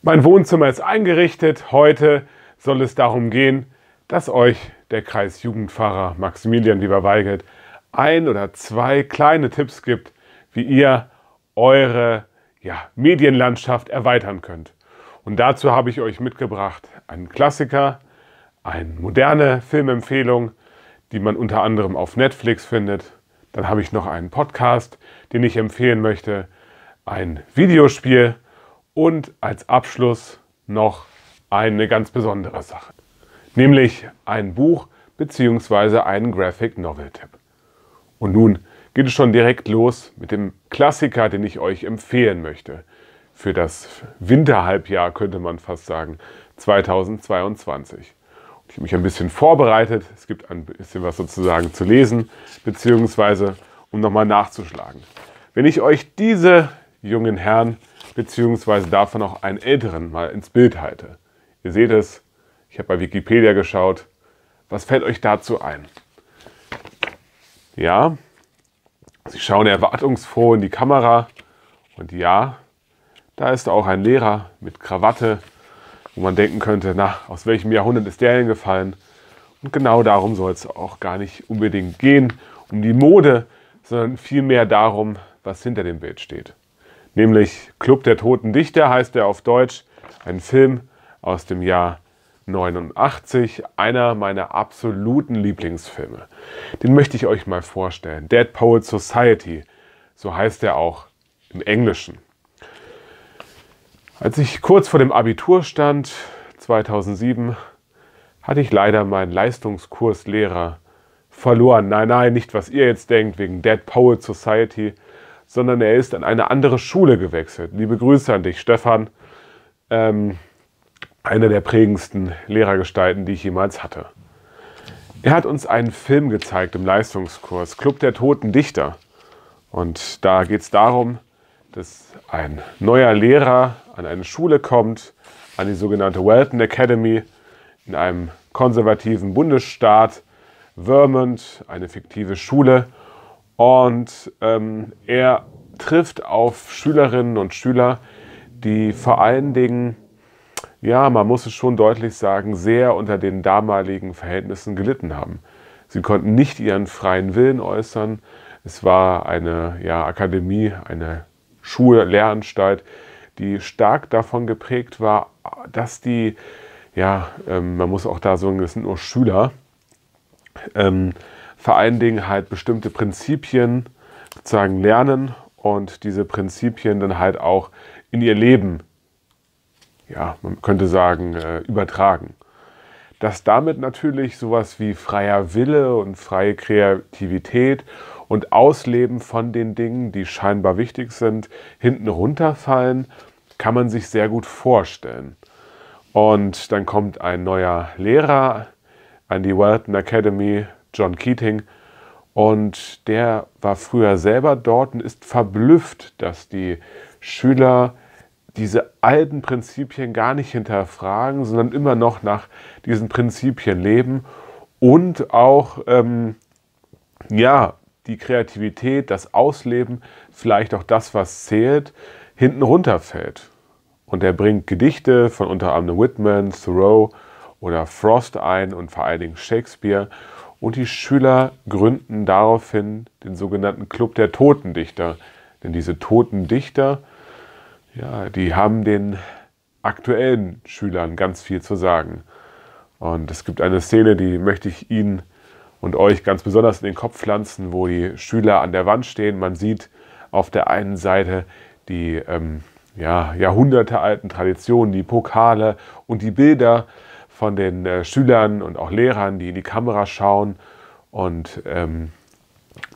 Mein Wohnzimmer ist eingerichtet. Heute soll es darum gehen, dass euch der Kreisjugendpfarrer Maximilian Weber-Weigelt ein oder zwei kleine Tipps gibt, wie ihr eure ja, Medienlandschaft erweitern könnt. Und dazu habe ich euch mitgebracht einen Klassiker, eine moderne Filmempfehlung, die man unter anderem auf Netflix findet. Dann habe ich noch einen Podcast, den ich empfehlen möchte, ein Videospiel und als Abschluss noch eine ganz besondere Sache, nämlich ein Buch bzw. einen Graphic Novel Tipp. Und nun geht es schon direkt los mit dem Klassiker, den ich euch empfehlen möchte. Für das Winterhalbjahr könnte man fast sagen, 2022. Ich habe mich ein bisschen vorbereitet. Es gibt ein bisschen was sozusagen zu lesen, beziehungsweise um nochmal nachzuschlagen. Wenn ich euch diese jungen Herren beziehungsweise davon auch einen älteren mal ins Bild halte. Ihr seht es, ich habe bei Wikipedia geschaut. Was fällt euch dazu ein? Ja, Sie schauen erwartungsfroh in die Kamera und ja, da ist auch ein Lehrer mit Krawatte, wo man denken könnte, na, aus welchem Jahrhundert ist der denn gefallen? Und genau darum soll es auch gar nicht unbedingt gehen, um die Mode, sondern vielmehr darum, was hinter dem Bild steht nämlich Club der Toten Dichter heißt er auf Deutsch, ein Film aus dem Jahr 89, einer meiner absoluten Lieblingsfilme. Den möchte ich euch mal vorstellen. Dead Poet Society, so heißt er auch im Englischen. Als ich kurz vor dem Abitur stand, 2007, hatte ich leider meinen Leistungskurslehrer verloren. Nein, nein, nicht was ihr jetzt denkt, wegen Dead Poet Society, sondern er ist an eine andere Schule gewechselt. Liebe Grüße an dich, Stefan. Ähm, einer der prägendsten Lehrergestalten, die ich jemals hatte. Er hat uns einen Film gezeigt im Leistungskurs, Club der Toten Dichter. Und da geht es darum, dass ein neuer Lehrer an eine Schule kommt, an die sogenannte Welton Academy in einem konservativen Bundesstaat, Vermont, eine fiktive Schule. Und ähm, er trifft auf Schülerinnen und Schüler, die vor allen Dingen, ja, man muss es schon deutlich sagen, sehr unter den damaligen Verhältnissen gelitten haben. Sie konnten nicht ihren freien Willen äußern. Es war eine ja, Akademie, eine Schule, Lehranstalt, die stark davon geprägt war, dass die, ja, ähm, man muss auch da sagen, es sind nur Schüler, ähm, vor allen Dingen halt bestimmte Prinzipien sozusagen lernen und diese Prinzipien dann halt auch in ihr Leben, ja, man könnte sagen, äh, übertragen. Dass damit natürlich sowas wie freier Wille und freie Kreativität und Ausleben von den Dingen, die scheinbar wichtig sind, hinten runterfallen, kann man sich sehr gut vorstellen. Und dann kommt ein neuer Lehrer an die Welton Academy John Keating. Und der war früher selber dort und ist verblüfft, dass die Schüler diese alten Prinzipien gar nicht hinterfragen, sondern immer noch nach diesen Prinzipien leben und auch ähm, ja die Kreativität, das Ausleben, vielleicht auch das, was zählt, hinten runterfällt. Und er bringt Gedichte von unter anderem Whitman, Thoreau oder Frost ein und vor allen Dingen Shakespeare und die Schüler gründen daraufhin den sogenannten Club der Totendichter. Denn diese Totendichter, ja, die haben den aktuellen Schülern ganz viel zu sagen. Und es gibt eine Szene, die möchte ich Ihnen und euch ganz besonders in den Kopf pflanzen, wo die Schüler an der Wand stehen. Man sieht auf der einen Seite die ähm, ja, jahrhundertealten Traditionen, die Pokale und die Bilder von den äh, Schülern und auch Lehrern, die in die Kamera schauen. Und ähm,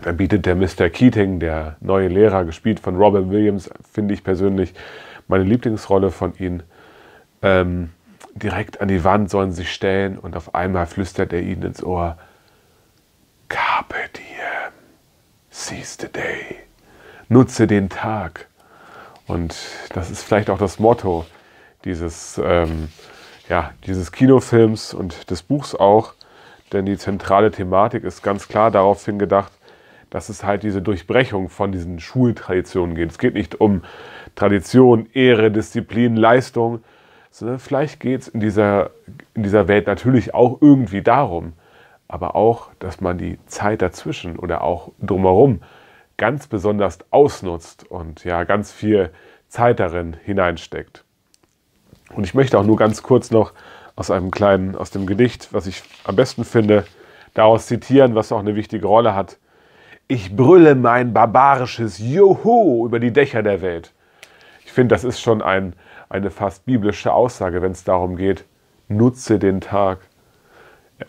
da bietet der Mr. Keating, der neue Lehrer, gespielt von Robin Williams, finde ich persönlich meine Lieblingsrolle von ihm, ähm, direkt an die Wand sollen sich stellen und auf einmal flüstert er ihnen ins Ohr, Carpe diem, seize the day, nutze den Tag. Und das ist vielleicht auch das Motto dieses ähm, ja, dieses Kinofilms und des Buchs auch. Denn die zentrale Thematik ist ganz klar darauf hingedacht, dass es halt diese Durchbrechung von diesen Schultraditionen geht. Es geht nicht um Tradition, Ehre, Disziplin, Leistung, sondern vielleicht geht es in dieser, in dieser Welt natürlich auch irgendwie darum, aber auch, dass man die Zeit dazwischen oder auch drumherum ganz besonders ausnutzt und ja ganz viel Zeit darin hineinsteckt. Und ich möchte auch nur ganz kurz noch aus einem kleinen, aus dem Gedicht, was ich am besten finde, daraus zitieren, was auch eine wichtige Rolle hat. Ich brülle mein barbarisches Juhu über die Dächer der Welt. Ich finde, das ist schon ein, eine fast biblische Aussage, wenn es darum geht, nutze den Tag.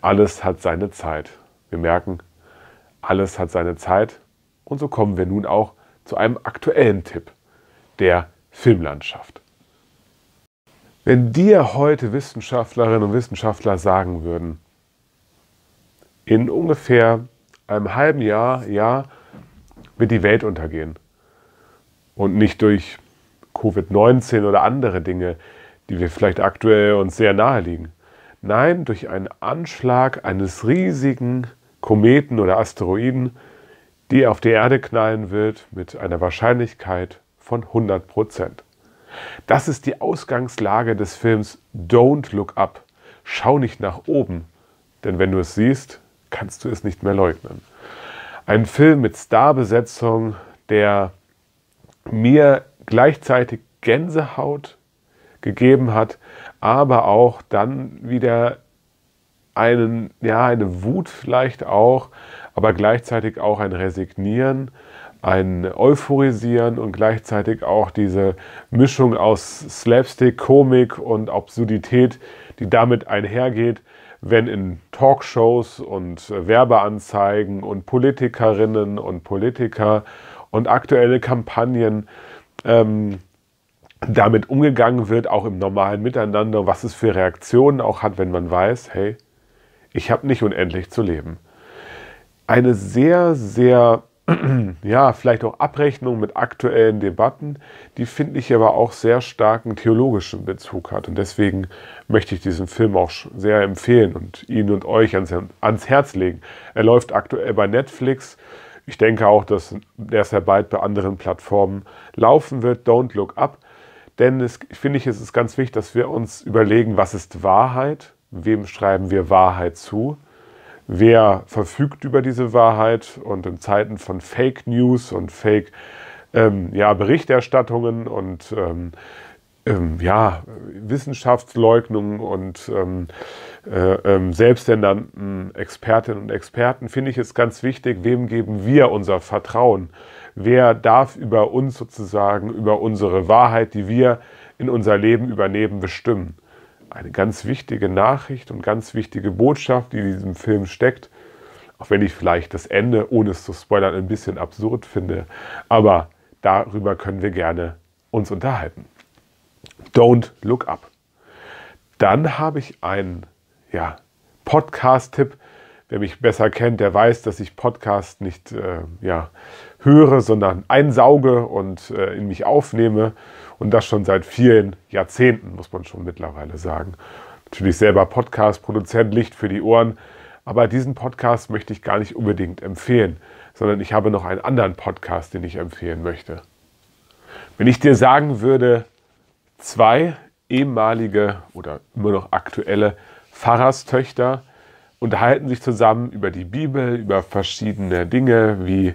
Alles hat seine Zeit. Wir merken, alles hat seine Zeit. Und so kommen wir nun auch zu einem aktuellen Tipp der Filmlandschaft. Wenn dir heute Wissenschaftlerinnen und Wissenschaftler sagen würden, in ungefähr einem halben Jahr, Jahr wird die Welt untergehen und nicht durch Covid-19 oder andere Dinge, die wir vielleicht aktuell uns sehr nahe liegen. Nein, durch einen Anschlag eines riesigen Kometen oder Asteroiden, die auf die Erde knallen wird mit einer Wahrscheinlichkeit von 100 Prozent. Das ist die Ausgangslage des Films Don't Look Up. Schau nicht nach oben, denn wenn du es siehst, kannst du es nicht mehr leugnen. Ein Film mit Starbesetzung, der mir gleichzeitig Gänsehaut gegeben hat, aber auch dann wieder einen, ja, eine Wut vielleicht auch, aber gleichzeitig auch ein Resignieren ein Euphorisieren und gleichzeitig auch diese Mischung aus Slapstick, Komik und Absurdität, die damit einhergeht, wenn in Talkshows und Werbeanzeigen und Politikerinnen und Politiker und aktuelle Kampagnen ähm, damit umgegangen wird, auch im normalen Miteinander, was es für Reaktionen auch hat, wenn man weiß, hey, ich habe nicht unendlich zu leben. Eine sehr, sehr ja, vielleicht auch Abrechnung mit aktuellen Debatten, die, finde ich, aber auch sehr starken theologischen Bezug hat. Und deswegen möchte ich diesen Film auch sehr empfehlen und Ihnen und euch ans, ans Herz legen. Er läuft aktuell bei Netflix. Ich denke auch, dass der sehr bald bei anderen Plattformen laufen wird. Don't Look Up. Denn es, finde ich, es ist ganz wichtig, dass wir uns überlegen, was ist Wahrheit? Wem schreiben wir Wahrheit zu? wer verfügt über diese Wahrheit und in Zeiten von Fake News und Fake ähm, ja, Berichterstattungen und ähm, ähm, ja, Wissenschaftsleugnungen und ähm, äh, ähm, selbsternannten Expertinnen und Experten finde ich es ganz wichtig, wem geben wir unser Vertrauen? Wer darf über uns sozusagen, über unsere Wahrheit, die wir in unser Leben übernehmen, bestimmen? eine ganz wichtige Nachricht und ganz wichtige Botschaft, die in diesem Film steckt. Auch wenn ich vielleicht das Ende, ohne es zu spoilern, ein bisschen absurd finde. Aber darüber können wir gerne uns unterhalten. Don't Look Up. Dann habe ich einen ja, Podcast-Tipp. Wer mich besser kennt, der weiß, dass ich Podcast nicht äh, ja, höre, sondern einsauge und äh, in mich aufnehme. Und das schon seit vielen Jahrzehnten, muss man schon mittlerweile sagen. Natürlich selber Podcast-Produzent, Licht für die Ohren. Aber diesen Podcast möchte ich gar nicht unbedingt empfehlen, sondern ich habe noch einen anderen Podcast, den ich empfehlen möchte. Wenn ich dir sagen würde, zwei ehemalige oder immer noch aktuelle Pfarrerstöchter unterhalten sich zusammen über die Bibel, über verschiedene Dinge wie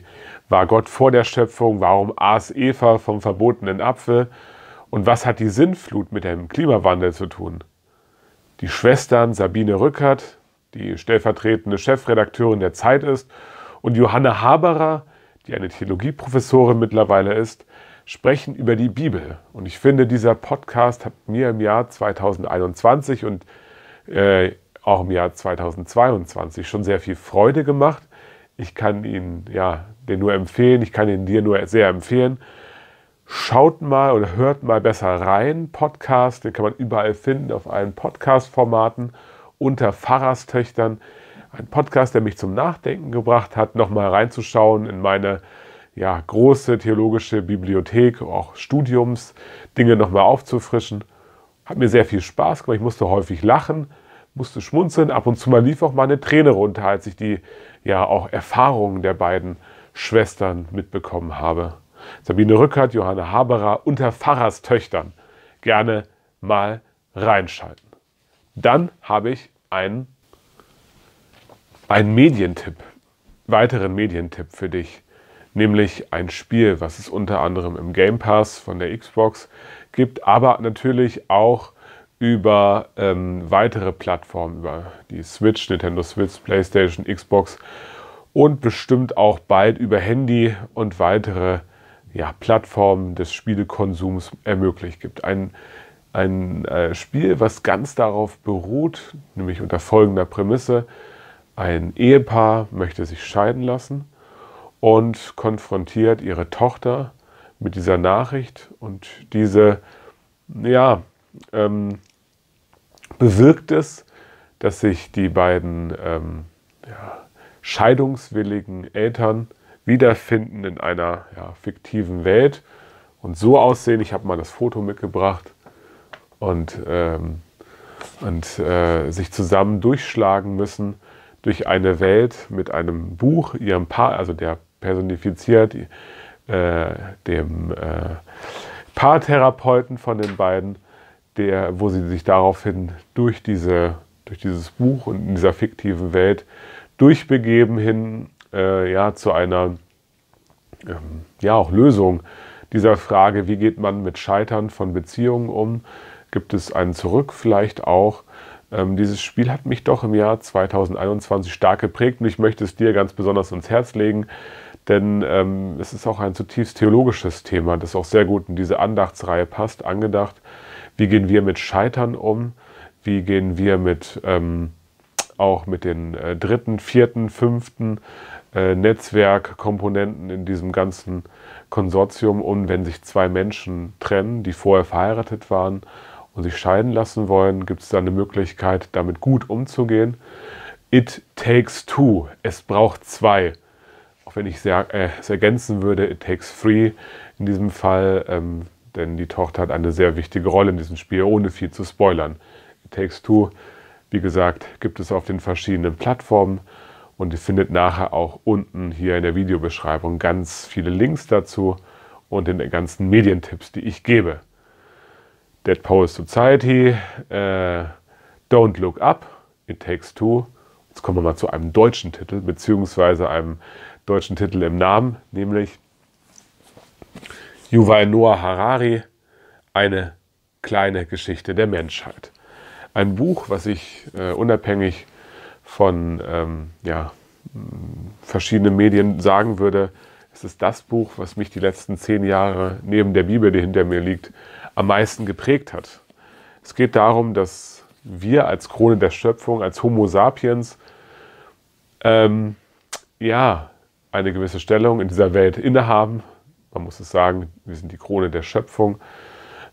war Gott vor der Schöpfung? Warum aß Eva vom verbotenen Apfel? Und was hat die Sintflut mit dem Klimawandel zu tun? Die Schwestern Sabine Rückert, die stellvertretende Chefredakteurin der Zeit ist, und Johanna Haberer, die eine Theologieprofessorin mittlerweile ist, sprechen über die Bibel. Und ich finde, dieser Podcast hat mir im Jahr 2021 und äh, auch im Jahr 2022 schon sehr viel Freude gemacht ich kann ihn ja den nur empfehlen. Ich kann ihn dir nur sehr empfehlen. Schaut mal oder hört mal besser rein. Podcast, den kann man überall finden auf allen Podcast-Formaten unter Pfarrerstöchtern. Ein Podcast, der mich zum Nachdenken gebracht hat, nochmal reinzuschauen in meine ja, große theologische Bibliothek, auch Studiums, Dinge nochmal aufzufrischen. Hat mir sehr viel Spaß gemacht. Ich musste häufig lachen, musste schmunzeln. Ab und zu mal lief auch mal eine Träne runter, als ich die ja auch Erfahrungen der beiden Schwestern mitbekommen habe. Sabine Rückert, Johanna Haberer unter Pfarrers Töchtern. Gerne mal reinschalten. Dann habe ich einen, einen Medientipp, weiteren Medientipp für dich, nämlich ein Spiel, was es unter anderem im Game Pass von der Xbox gibt, aber natürlich auch über ähm, weitere Plattformen, über die Switch, Nintendo Switch, PlayStation, Xbox und bestimmt auch bald über Handy und weitere ja, Plattformen des Spielekonsums ermöglicht gibt. Ein, ein äh, Spiel, was ganz darauf beruht, nämlich unter folgender Prämisse. Ein Ehepaar möchte sich scheiden lassen und konfrontiert ihre Tochter mit dieser Nachricht und diese, ja, ähm, bewirkt es, dass sich die beiden ähm, ja, scheidungswilligen Eltern wiederfinden in einer ja, fiktiven Welt und so aussehen. Ich habe mal das Foto mitgebracht und, ähm, und äh, sich zusammen durchschlagen müssen durch eine Welt mit einem Buch, ihrem Paar, also der personifiziert, äh, dem äh, Paartherapeuten von den beiden der, wo sie sich daraufhin durch, diese, durch dieses Buch und in dieser fiktiven Welt durchbegeben hin äh, ja, zu einer ähm, ja, auch Lösung dieser Frage, wie geht man mit Scheitern von Beziehungen um? Gibt es einen Zurück vielleicht auch? Ähm, dieses Spiel hat mich doch im Jahr 2021 stark geprägt und ich möchte es dir ganz besonders ans Herz legen, denn ähm, es ist auch ein zutiefst theologisches Thema, das auch sehr gut in diese Andachtsreihe passt, angedacht. Wie gehen wir mit Scheitern um? Wie gehen wir mit ähm, auch mit den äh, dritten, vierten, fünften äh, Netzwerkkomponenten in diesem ganzen Konsortium um, wenn sich zwei Menschen trennen, die vorher verheiratet waren und sich scheiden lassen wollen, gibt es da eine Möglichkeit, damit gut umzugehen. It takes two. Es braucht zwei. Auch wenn ich äh, es ergänzen würde, it takes three. In diesem Fall ähm, denn die Tochter hat eine sehr wichtige Rolle in diesem Spiel, ohne viel zu spoilern. It Takes Two, wie gesagt, gibt es auf den verschiedenen Plattformen und ihr findet nachher auch unten hier in der Videobeschreibung ganz viele Links dazu und den ganzen Medientipps, die ich gebe. Dead Power Society, äh, Don't Look Up, It Takes Two. Jetzt kommen wir mal zu einem deutschen Titel, beziehungsweise einem deutschen Titel im Namen, nämlich Yuval Noah Harari, eine kleine Geschichte der Menschheit. Ein Buch, was ich äh, unabhängig von ähm, ja, verschiedenen Medien sagen würde, es ist das Buch, was mich die letzten zehn Jahre neben der Bibel, die hinter mir liegt, am meisten geprägt hat. Es geht darum, dass wir als Krone der Schöpfung, als Homo sapiens, ähm, ja, eine gewisse Stellung in dieser Welt innehaben, man muss es sagen, wir sind die Krone der Schöpfung.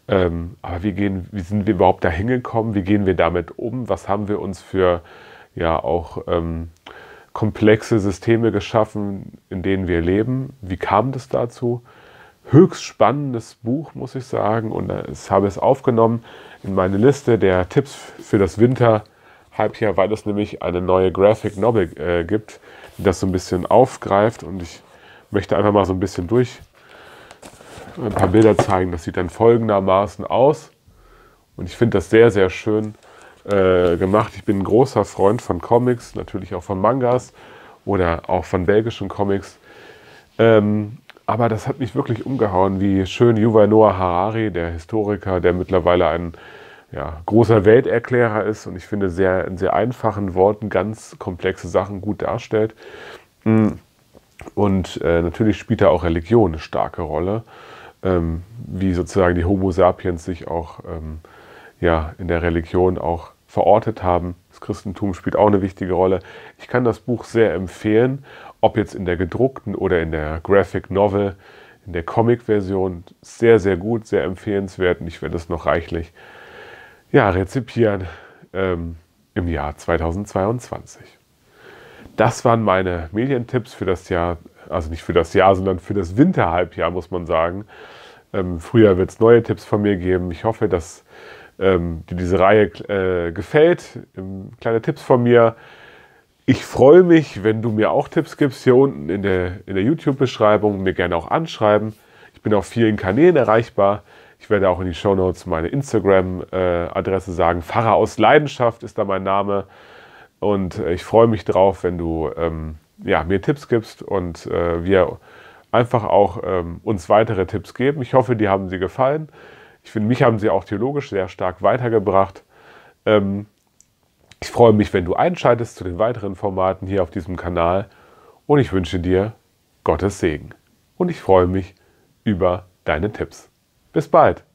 Ähm, aber wie, gehen, wie sind wir überhaupt da hingekommen? Wie gehen wir damit um? Was haben wir uns für ja auch ähm, komplexe Systeme geschaffen, in denen wir leben? Wie kam das dazu? Höchst spannendes Buch, muss ich sagen. Und äh, ich habe es aufgenommen in meine Liste der Tipps für das Winterhalbjahr, weil es nämlich eine neue Graphic Novel äh, gibt, die das so ein bisschen aufgreift. Und ich möchte einfach mal so ein bisschen durch ein paar Bilder zeigen. Das sieht dann folgendermaßen aus. Und ich finde das sehr, sehr schön äh, gemacht. Ich bin ein großer Freund von Comics, natürlich auch von Mangas oder auch von belgischen Comics. Ähm, aber das hat mich wirklich umgehauen, wie schön Yuval Noah Harari, der Historiker, der mittlerweile ein ja, großer Welterklärer ist und ich finde sehr, in sehr einfachen Worten ganz komplexe Sachen gut darstellt. Mm. Und äh, natürlich spielt da auch Religion eine starke Rolle ähm, wie sozusagen die Homo sapiens sich auch ähm, ja, in der Religion auch verortet haben. Das Christentum spielt auch eine wichtige Rolle. Ich kann das Buch sehr empfehlen, ob jetzt in der gedruckten oder in der Graphic Novel, in der Comic-Version. Sehr, sehr gut, sehr empfehlenswert und ich werde es noch reichlich ja, rezipieren ähm, im Jahr 2022. Das waren meine Medientipps für das Jahr also nicht für das Jahr, sondern für das Winterhalbjahr, muss man sagen. Ähm, früher wird es neue Tipps von mir geben. Ich hoffe, dass ähm, dir diese Reihe äh, gefällt. Ähm, kleine Tipps von mir. Ich freue mich, wenn du mir auch Tipps gibst, hier unten in der, in der YouTube-Beschreibung, mir gerne auch anschreiben. Ich bin auf vielen Kanälen erreichbar. Ich werde auch in die Show Notes meine Instagram-Adresse äh, sagen. Pfarrer aus Leidenschaft ist da mein Name. Und äh, ich freue mich drauf, wenn du ähm, ja, mir Tipps gibst und äh, wir einfach auch ähm, uns weitere Tipps geben. Ich hoffe, die haben Sie gefallen. Ich finde, mich haben Sie auch theologisch sehr stark weitergebracht. Ähm, ich freue mich, wenn du einschaltest zu den weiteren Formaten hier auf diesem Kanal und ich wünsche dir Gottes Segen. Und ich freue mich über deine Tipps. Bis bald!